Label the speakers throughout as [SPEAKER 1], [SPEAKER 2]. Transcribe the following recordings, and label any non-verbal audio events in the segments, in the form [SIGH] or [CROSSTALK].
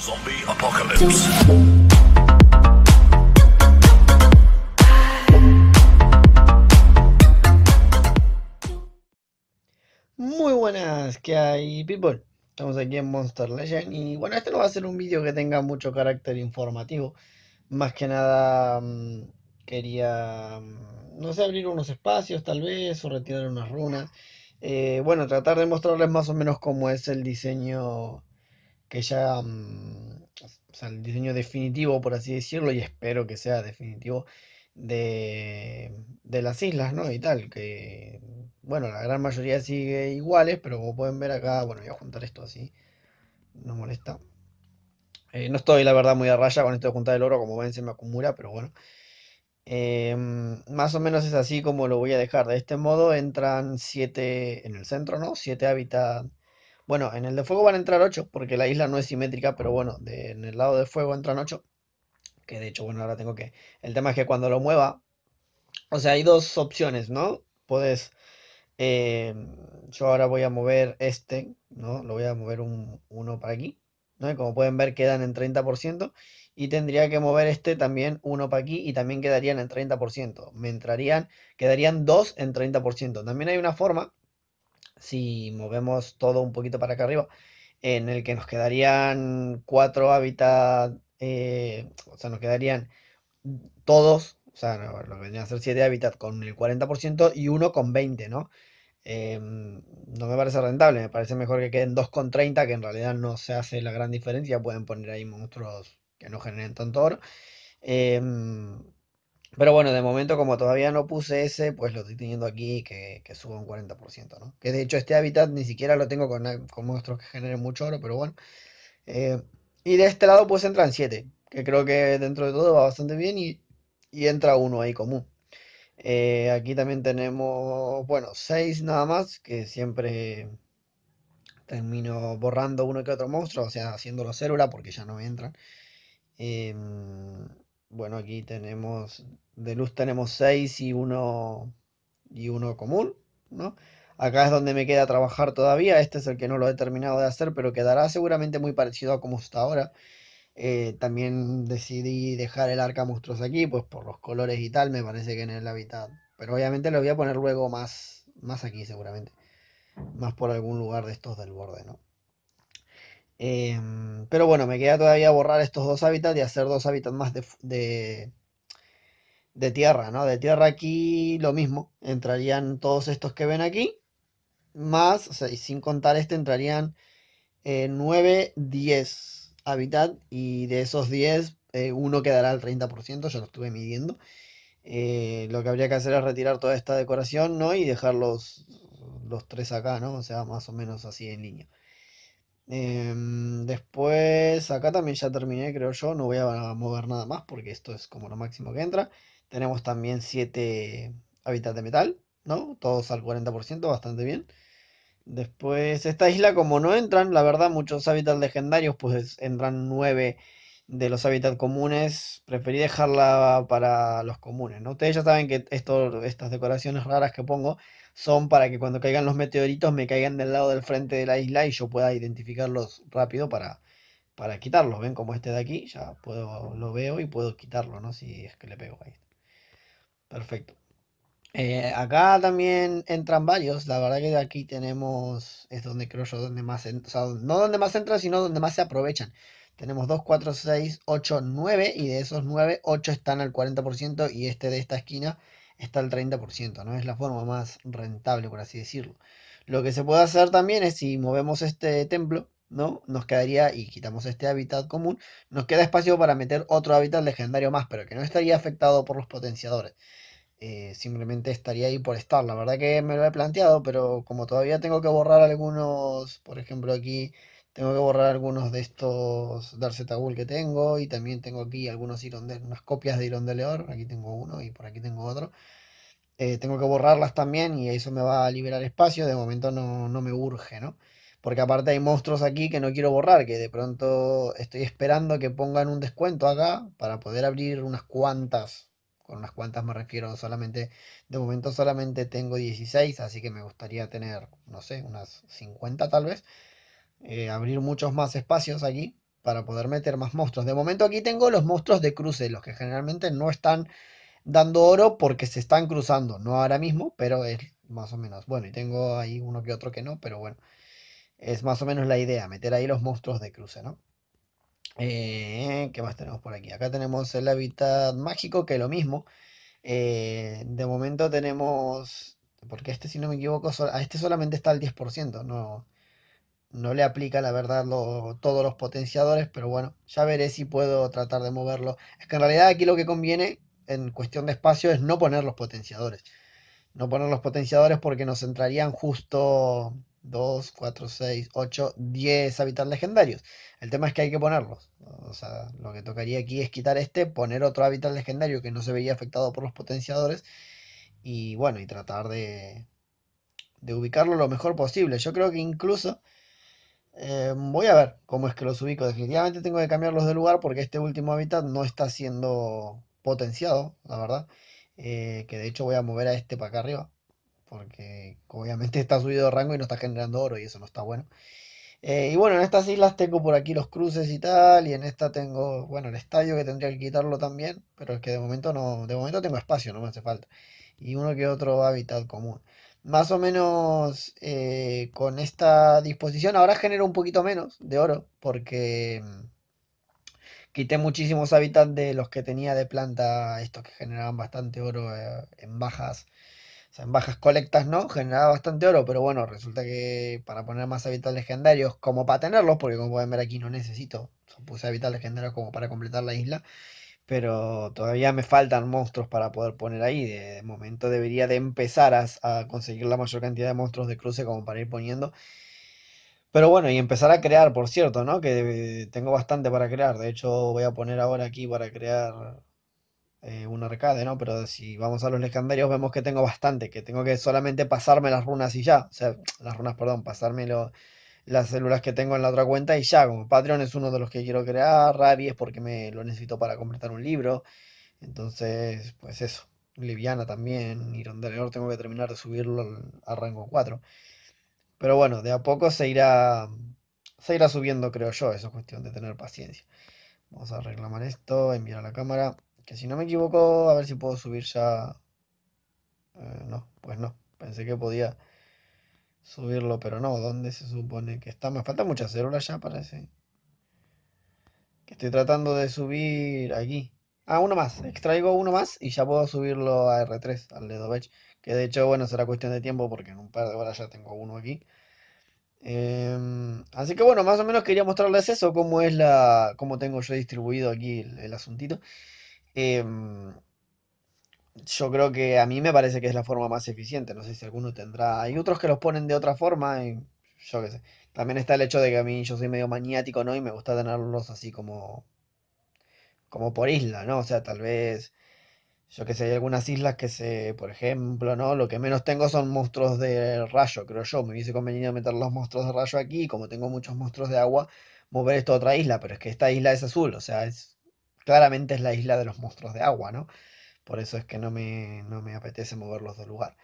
[SPEAKER 1] Zombie Apocalypse. Muy buenas, ¿qué hay, people? Estamos aquí en Monster Legend y bueno, este no va a ser un vídeo que tenga mucho carácter informativo. Más que nada mm, quería, mm, no sé, abrir unos espacios tal vez o retirar unas runas. Eh, bueno, tratar de mostrarles más o menos cómo es el diseño que ya, mm, o sea, el diseño definitivo, por así decirlo, y espero que sea definitivo, de, las islas, ¿no? Y tal, que, bueno, la gran mayoría sigue iguales, pero como pueden ver acá, bueno, voy a juntar esto así, no molesta. Eh, no estoy, la verdad, muy a raya con esto de juntar el oro, como ven, se me acumula, pero bueno. Eh, más o menos es así como lo voy a dejar. De este modo entran siete en el centro, ¿no? Siete hábitats bueno, en el de fuego van a entrar 8, porque la isla no es simétrica, pero bueno, en el lado de fuego entran 8. Que de hecho, bueno, ahora tengo que... El tema es que cuando lo mueva... O sea, hay dos opciones, ¿no? Puedes... Eh, yo ahora voy a mover este, ¿no? Lo voy a mover un, uno para aquí, ¿no? como pueden ver quedan en 30% y tendría que mover este también uno para aquí y también quedarían en 30%. Me entrarían, quedarían dos en 30%. También hay una forma si movemos todo un poquito para acá arriba, en el que nos quedarían cuatro hábitats, eh, o sea, nos quedarían todos, o sea, nos vendrían a ser siete hábitats con el 40% y uno con 20, ¿no? Em, no me parece rentable, me parece mejor que queden dos con 30, que en realidad no se hace la gran diferencia, pueden poner ahí monstruos que no generen tanto oro. Em, pero bueno, de momento, como todavía no puse ese, pues lo estoy teniendo aquí que, que suba un 40%, ¿no? Que de hecho este hábitat ni siquiera lo tengo con, monstruos que generen mucho oro, pero bueno. Eh, y de este lado pues entran 7, que creo que dentro de todo va bastante bien y, entra uno ahí común. Eh, aquí también tenemos, bueno, 6 nada más, que siempre termino borrando uno que otro monstruo, o sea, haciéndolo célula porque ya no me entran. Em, bueno, aquí tenemos, de luz tenemos 6 y 1 y uno común, ¿no? Acá es donde me queda trabajar todavía, este es el que no lo he terminado de hacer, pero quedará seguramente muy parecido a como está ahora. Eh, también decidí dejar el arca monstruosa aquí, pues por los colores y tal, me parece que en el hábitat. Pero obviamente lo voy a poner luego más, más aquí seguramente, más por algún lugar de estos del borde, ¿no? Em, pero bueno, me queda todavía borrar estos dos hábitats y hacer dos hábitats más de, de, tierra, ¿no? De tierra aquí lo mismo, entrarían todos estos que ven aquí, más, o sea, y sin contar este, entrarían 9, eh, 10 hábitats y de esos 10, eh, uno quedará al 30%, ya lo estuve midiendo. Eh, lo que habría que hacer es retirar toda esta decoración, ¿no? Y dejar los, los tres acá, ¿no? O sea, más o menos así en línea. Em, después, acá también ya terminé, creo yo. No voy a mover nada más porque esto es como lo máximo que entra. Tenemos también 7 hábitats de metal, ¿no? Todos al 40%, bastante bien. Después, esta isla, como no entran, la verdad, muchos hábitats legendarios, pues entran 9 de los hábitats comunes, preferí dejarla para los comunes, ¿no? Ustedes ya saben que estas decoraciones raras que pongo son para que cuando caigan los meteoritos me caigan del lado del frente de la isla y yo pueda identificarlos rápido para, para quitarlos. ¿Ven? Como este de aquí, ya puedo, lo veo y puedo quitarlo, ¿no? Si es que le pego ahí. Este. Perfecto. Eh, acá también entran varios. La verdad que de aquí tenemos, es donde creo yo, donde más, no donde más entran, sino donde más se aprovechan. Tenemos 2, 4, 6, 8, 9 y de esos 9, 8 están al 40% y este de esta esquina está al 30%, ¿no? Es la forma más rentable, por así decirlo. Lo que se puede hacer también es si movemos este templo, ¿no? Nos quedaría, y quitamos este hábitat común, nos queda espacio para meter otro hábitat legendario más, pero que no estaría afectado por los potenciadores. Eh, simplemente estaría ahí por estar. La verdad que me lo he planteado, pero como todavía tengo que borrar algunos, por ejemplo aquí tengo que borrar algunos de estos Darzetagul que tengo y también tengo aquí algunos de unas copias de Leor Aquí tengo uno y por aquí tengo otro. Eh, tengo que borrarlas también y eso me va a liberar espacio. De momento no, no me urge, ¿no? Porque aparte hay monstruos aquí que no quiero borrar, que de pronto estoy esperando que pongan un descuento acá para poder abrir unas cuantas. Con unas cuantas me refiero solamente, de momento solamente tengo 16, así que me gustaría tener, no sé, unas 50 tal vez eh, abrir muchos más espacios aquí para poder meter más monstruos. De momento aquí tengo los monstruos de cruce, los que generalmente no están dando oro porque se están cruzando. No ahora mismo, pero es más o menos. Bueno, y tengo ahí uno que otro que no, pero bueno. Es más o menos la idea, meter ahí los monstruos de cruce, ¿no? Eh, ¿Qué más tenemos por aquí? Acá tenemos el hábitat mágico, que es lo mismo. Eh, de momento tenemos... Porque este, si no me equivoco, a este solamente está al 10%, no, no le aplica la verdad todos los potenciadores, pero bueno, ya veré si puedo tratar de moverlo. Es que en realidad aquí lo que conviene en cuestión de espacio es no poner los potenciadores. No poner los potenciadores porque nos entrarían justo 2, 4, 6, 8, 10 hábitats legendarios. El tema es que hay que ponerlos. O sea, lo que tocaría aquí es quitar este, poner otro hábitat legendario que no se veía afectado por los potenciadores. Y bueno, y tratar de, de ubicarlo lo mejor posible. Yo creo que incluso eh, voy a ver cómo es que los ubico. Definitivamente tengo que cambiarlos de lugar porque este último hábitat no está siendo potenciado, la verdad. Eh, que de hecho voy a mover a este para acá arriba. Porque obviamente está subido de rango y no está generando oro y eso no está bueno. Eh, y bueno, en estas islas tengo por aquí los cruces y tal. Y en esta tengo, bueno, el estadio que tendría que quitarlo también. Pero es que de momento no, de momento tengo espacio, no me hace falta. Y uno que otro hábitat común más o menos eh, con esta disposición. Ahora genero un poquito menos de oro porque mm, quité muchísimos habitantes de los que tenía de planta, estos que generaban bastante oro eh, en bajas. O sea, en bajas colectas no, generaba bastante oro, pero bueno, resulta que para poner más hábitats legendarios, como para tenerlos, porque como pueden ver aquí no necesito, puse hábitats legendarios como para completar la isla, pero todavía me faltan monstruos para poder poner ahí. De, momento debería de empezar a, conseguir la mayor cantidad de monstruos de cruce como para ir poniendo. Pero bueno, y empezar a crear, por cierto, ¿no? Que tengo bastante para crear. De hecho, voy a poner ahora aquí para crear eh, un arcade, ¿no? Pero si vamos a los legendarios vemos que tengo bastante, que tengo que solamente pasarme las runas y ya. O sea, las runas, perdón, pasármelo las células que tengo en la otra cuenta y ya, como Patreon es uno de los que quiero crear, rabies es porque me lo necesito para completar un libro, entonces pues eso, Liviana también, iron del tengo que terminar de subirlo a rango 4, pero bueno, de a poco se irá, se irá subiendo creo yo, eso es cuestión de tener paciencia. Vamos a reclamar esto, enviar a la cámara, que si no me equivoco, a ver si puedo subir ya... Eh, no, pues no, pensé que podía subirlo, pero no, ¿dónde se supone que está? Me falta muchas célula ya, parece. Que estoy tratando de subir aquí. Ah, uno más. Extraigo uno más y ya puedo subirlo a R3, al dedo Que de hecho, bueno, será cuestión de tiempo porque en un par de horas ya tengo uno aquí. Em, así que bueno, más o menos quería mostrarles eso, cómo es la. como tengo yo distribuido aquí el, asuntito. Em, yo creo que a mí me parece que es la forma más eficiente. No sé si alguno tendrá. Hay otros que los ponen de otra forma. Y yo qué sé. También está el hecho de que a mí yo soy medio maniático, ¿no? Y me gusta tenerlos así como. como por isla, ¿no? O sea, tal vez. Yo qué sé, hay algunas islas que se, por ejemplo, ¿no? Lo que menos tengo son monstruos de rayo, creo yo. Me hubiese convenido meter los monstruos de rayo aquí, como tengo muchos monstruos de agua, mover esto a otra isla, pero es que esta isla es azul, o sea, es claramente es la isla de los monstruos de agua, ¿no? Por eso es que no me, no me apetece moverlos de lugar.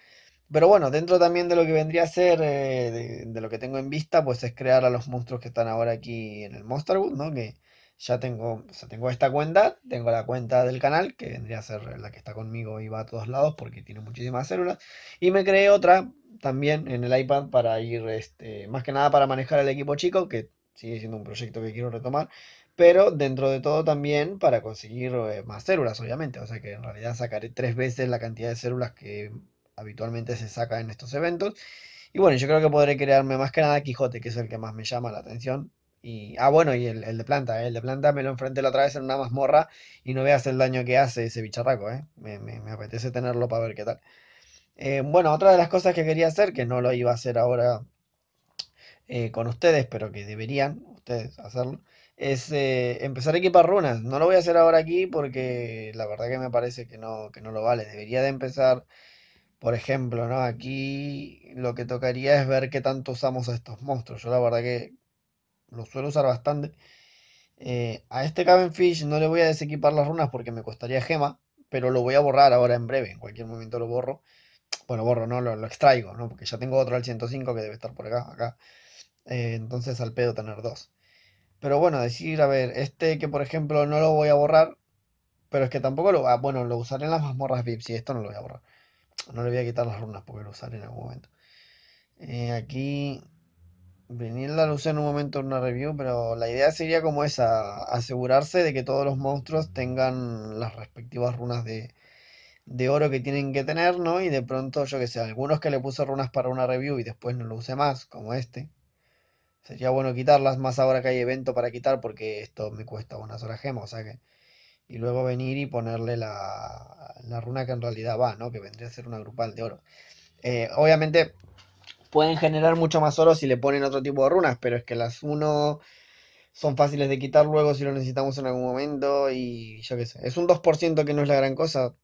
[SPEAKER 1] Pero bueno, dentro también de lo que vendría a ser, eh, de, lo que tengo en vista, pues es crear a los monstruos que están ahora aquí en el Monsterwood, ¿no? Que ya tengo, o sea, tengo esta cuenta, tengo la cuenta del canal, que vendría a ser la que está conmigo y va a todos lados porque tiene muchísimas células. Y me creé otra también en el iPad para ir, este, más que nada para manejar el equipo chico, que sigue siendo un proyecto que quiero retomar pero dentro de todo también para conseguir eh, más células, obviamente. O sea que en realidad sacaré tres veces la cantidad de células que habitualmente se saca en estos eventos. Y bueno, yo creo que podré crearme más que nada Quijote, que es el que más me llama la atención. Y, ah, bueno, y el, de planta, eh. el de planta me lo enfrenté la otra vez en una mazmorra y no veas el daño que hace ese bicharraco, eh. me, apetece tenerlo para ver qué tal. bueno, otra de las cosas que quería hacer, que no lo iba a hacer ahora con ustedes, pero que deberían ustedes hacerlo, es empezar a equipar runas. No lo voy a hacer ahora aquí porque la verdad que me parece que no, que no lo vale. Debería de empezar, por ejemplo, Aquí lo que tocaría es ver qué tanto usamos a estos monstruos. Yo la verdad que los suelo usar bastante. Eh, a este Cavenfish no le voy a desequipar las runas porque me costaría gema, pero lo voy a borrar ahora en breve. En cualquier momento lo borro. Bueno, borro, no, lo, extraigo, ¿no? Porque ya tengo otro al 105 que debe estar por acá, eh, entonces al pedo tener dos. Pero bueno, decir, a ver, este que por ejemplo no lo voy a borrar, pero es que tampoco lo va. Ah, bueno, lo usaré en las mazmorras VIP, si esto no lo voy a borrar. No le voy a quitar las runas porque lo usaré en algún momento. Eh, aquí. Vinilda la luz en un momento en una review, pero la idea sería como esa: asegurarse de que todos los monstruos tengan las respectivas runas de, de oro que tienen que tener, ¿no? Y de pronto, yo que sé, algunos que le puse runas para una review y después no lo usé más, como este, Sería bueno quitarlas, más ahora que hay evento para quitar, porque esto me cuesta una horas gema, o sea que... Y luego venir y ponerle la, la runa que en realidad va, ¿no? Que vendría a ser una grupal de oro. Eh, obviamente pueden generar mucho más oro si le ponen otro tipo de runas, pero es que las uno son fáciles de quitar luego si lo necesitamos en algún momento y yo qué sé. Es un 2% que no es la gran cosa,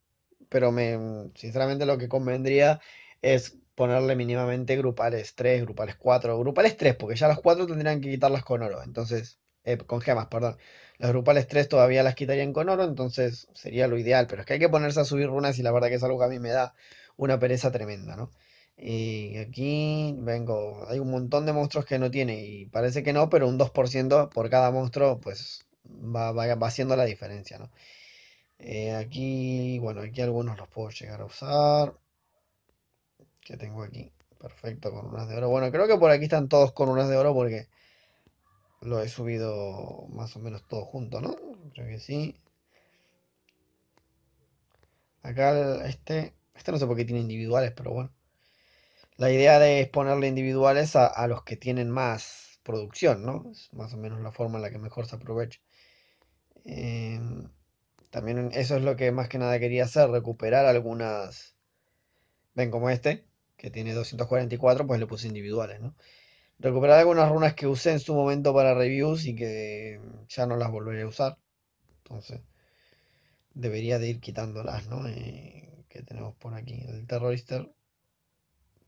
[SPEAKER 1] pero me, sinceramente lo que convendría es ponerle mínimamente grupales 3, grupales 4, grupales 3, porque ya las 4 tendrían que quitarlas con oro, entonces, eh, con gemas, perdón. los grupales 3 todavía las quitarían con oro, entonces sería lo ideal, pero es que hay que ponerse a subir runas y la verdad que es algo que a mí me da una pereza tremenda, ¿no? Y aquí vengo, hay un montón de monstruos que no tiene y parece que no, pero un 2% por cada monstruo pues va, haciendo la diferencia, ¿no? Eh, aquí, bueno, aquí algunos los puedo llegar a usar que tengo aquí. Perfecto, con unas de oro. Bueno, creo que por aquí están todos con unas de oro porque lo he subido más o menos todo junto, ¿no? Creo que sí. Acá este, este no sé por qué tiene individuales, pero bueno. La idea de es ponerle individuales a, los que tienen más producción, ¿no? Es más o menos la forma en la que mejor se aprovecha. Em, también eso es lo que más que nada quería hacer, recuperar algunas... Ven como este, que tiene 244, pues le puse individuales, ¿no? Recuperar algunas runas que usé en su momento para reviews y que mm, ya no las volveré a usar. Entonces, debería de ir quitándolas, ¿no? Eh, que tenemos por aquí. El terrorista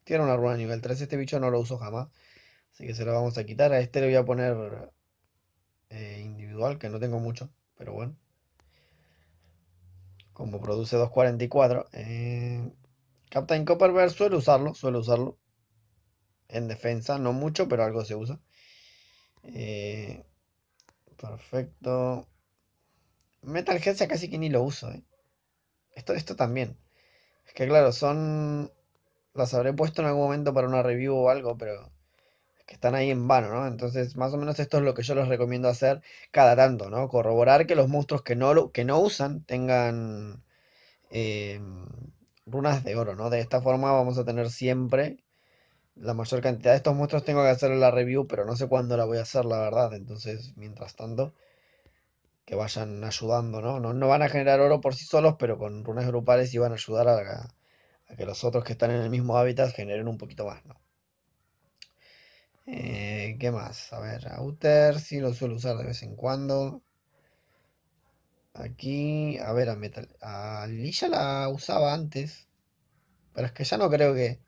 [SPEAKER 1] tiene una runa nivel 3. Este bicho no lo uso jamás. Así que se lo vamos a quitar. A este le voy a poner eh, individual, que no tengo mucho, pero bueno. Como produce 244. Eh Captain Copperbird suele usarlo, suele usarlo. En defensa, no mucho, pero algo se usa. Eh, perfecto. Metal casi que ni lo uso. Eh. Esto, esto también. Es que claro, son... Las habré puesto en algún momento para una review o algo, pero... Es que están ahí en vano, ¿no? Entonces, más o menos esto es lo que yo les recomiendo hacer cada tanto, ¿no? Corroborar que los monstruos que no, que no usan tengan... Eh, runas de oro, ¿no? De esta forma vamos a tener siempre la mayor cantidad de estos monstruos. Tengo que hacer la review, pero no sé cuándo la voy a hacer, la verdad. Entonces, mientras tanto, que vayan ayudando, ¿no? No, van a generar oro por sí solos, pero con runas grupales sí van a ayudar a, que los otros que están en el mismo hábitat generen un poquito más, ¿no? Eh, ¿Qué más? A ver, Outer sí lo suelo usar de vez en cuando. Aquí, a ver, a Metal. A Lilla la usaba antes. Pero es que ya no creo que.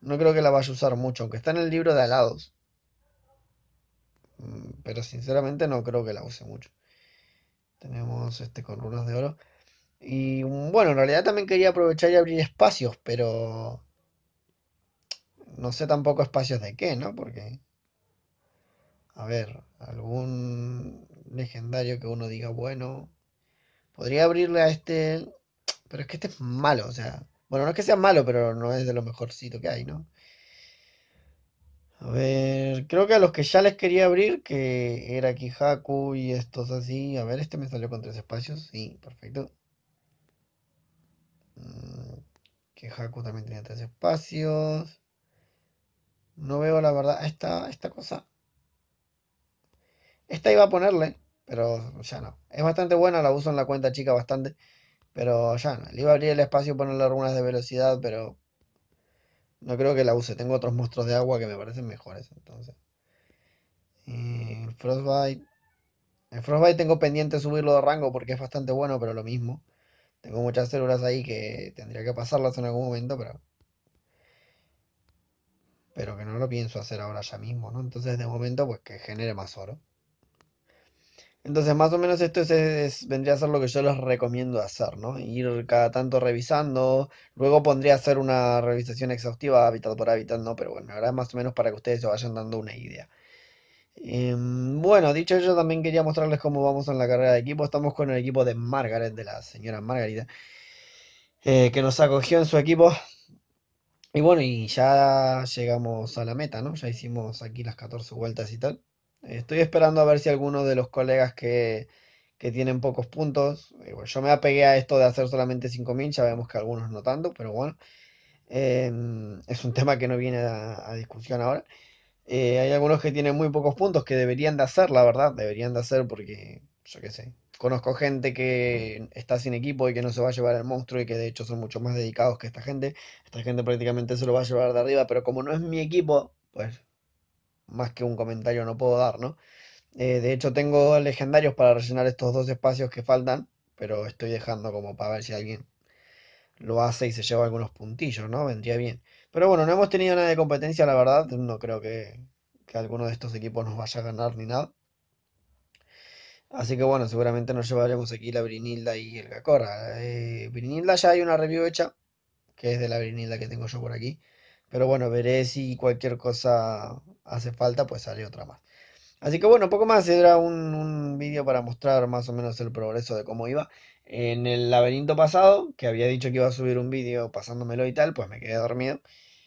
[SPEAKER 1] No creo que la vaya a usar mucho, aunque está en el libro de alados. Mm, pero sinceramente no creo que la use mucho. Tenemos este con runas de oro. Y mm, bueno, en realidad también quería aprovechar y abrir espacios, pero. No sé tampoco espacios de qué, ¿no? Porque. A ver, algún legendario que uno diga, bueno, podría abrirle a este, pero es que este es malo, o sea, bueno, no es que sea malo, pero no es de lo mejorcito que hay, ¿no? A ver, creo que a los que ya les quería abrir, que era Haku y estos así, a ver, este me salió con tres espacios, sí, perfecto. Que mm, Haku también tenía tres espacios. No veo la verdad esta, esta cosa. Esta iba a ponerle, pero ya no. Es bastante buena, la uso en la cuenta chica bastante, pero ya no. Le iba a abrir el espacio y ponerle algunas de velocidad, pero no creo que la use. Tengo otros monstruos de agua que me parecen mejores, entonces. Frostbite. el Frostbite tengo pendiente subirlo de rango porque es bastante bueno, pero lo mismo. Tengo muchas células ahí que tendría que pasarlas en algún momento, pero. Pero que no lo pienso hacer ahora ya mismo, ¿no? Entonces, de momento, pues que genere más oro. Entonces, más o menos esto vendría a ser lo que yo les recomiendo hacer, ¿no? Ir cada tanto revisando. Luego pondría a hacer una revisación exhaustiva hábitat por hábitat, ¿no? Pero bueno, ahora es más o menos para que ustedes se vayan dando una idea. Em, bueno, dicho eso también quería mostrarles cómo vamos en la carrera de equipo. Estamos con el equipo de Margaret, de la señora Margarita, eh, que nos acogió en su equipo. Y bueno, y ya llegamos a la meta, ¿no? Ya hicimos aquí las 14 vueltas y tal. Estoy esperando a ver si alguno de los colegas que, tienen pocos puntos, yo me apegué a esto de hacer solamente 5.000, ya vemos que algunos no tanto, pero bueno, em, es un [LAUGHS] tema que no viene a, discusión ahora. Eh, hay algunos que tienen muy pocos puntos que deberían de hacer, la verdad, deberían de hacer porque, yo qué sé, conozco gente que está sin equipo y que no se va a llevar el monstruo y que de hecho son mucho más dedicados que esta gente. Esta gente prácticamente se lo va a llevar de arriba, pero como no es mi equipo, pues más que un comentario no puedo dar, ¿no? Eh, de hecho, tengo legendarios para rellenar estos dos espacios que faltan, pero estoy dejando como para ver si alguien lo hace y se lleva algunos puntillos, ¿no? Vendría bien. Pero bueno, no hemos tenido nada de competencia, la verdad. No creo que, alguno de estos equipos nos vaya a ganar ni nada. Así que bueno, seguramente nos llevaremos aquí la Brinilda y el Gacorra. Eh, Brinilda ya hay una review hecha, que es de la Brinilda que tengo yo por aquí. Pero bueno, veré si cualquier cosa hace falta, pues sale otra más. Así que bueno, poco más, era un, vídeo para mostrar más o menos el progreso de cómo iba. En el laberinto pasado, que había dicho que iba a subir un vídeo pasándomelo y tal, pues me quedé dormido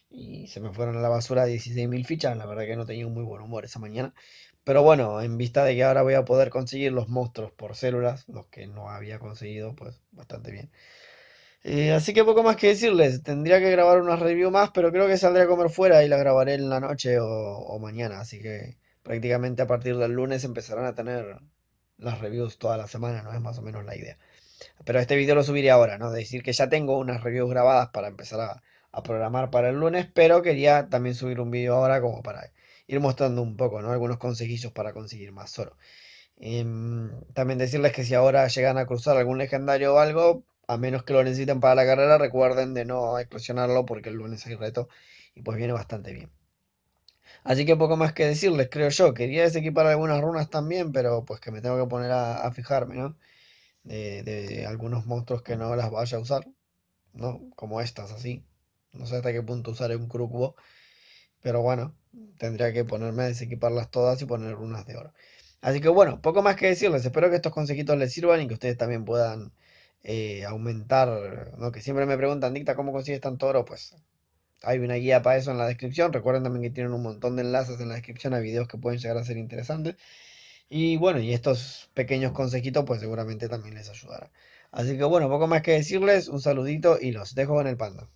[SPEAKER 1] y se me fueron a la basura 16.000 fichas. La verdad que no tenía muy buen humor esa mañana. Pero bueno, en vista de que ahora voy a poder conseguir los monstruos por células, los que no había conseguido, pues bastante bien. Eh, así que poco más que decirles, tendría que grabar una review más, pero creo que saldré a comer fuera y la grabaré en la noche o, mañana, así que prácticamente a partir del lunes empezarán a tener las reviews toda la semana, ¿no? Es más o menos la idea. Pero este video lo subiré ahora, ¿no? Decir que ya tengo unas reviews grabadas para empezar a, programar para el lunes, pero quería también subir un video ahora como para ir mostrando un poco, ¿no? Algunos consejillos para conseguir más oro. Em, también decirles que si ahora llegan a cruzar algún legendario o algo, a menos que lo necesiten para la carrera, recuerden de no explosionarlo porque el lunes hay reto y pues viene bastante bien. Así que poco más que decirles, creo yo. Quería desequipar algunas runas también, pero pues que me tengo que poner a, fijarme, ¿no? De, algunos monstruos que no las vaya a usar, ¿no? Como estas, así. No sé hasta qué punto usaré un crucubo, pero bueno, tendría que ponerme a desequiparlas todas y poner runas de oro. Así que bueno, poco más que decirles. Espero que estos consejitos les sirvan y que ustedes también puedan aumentar, ¿no? que siempre me preguntan, Dicta, ¿cómo consigues tanto oro? Pues hay una guía para eso en la descripción. Recuerden también que tienen un montón de enlaces en la descripción a videos que pueden llegar a ser interesantes. Y bueno, y estos pequeños consejitos pues seguramente también les ayudará. Así que bueno, poco más que decirles, un saludito y los dejo en el panda.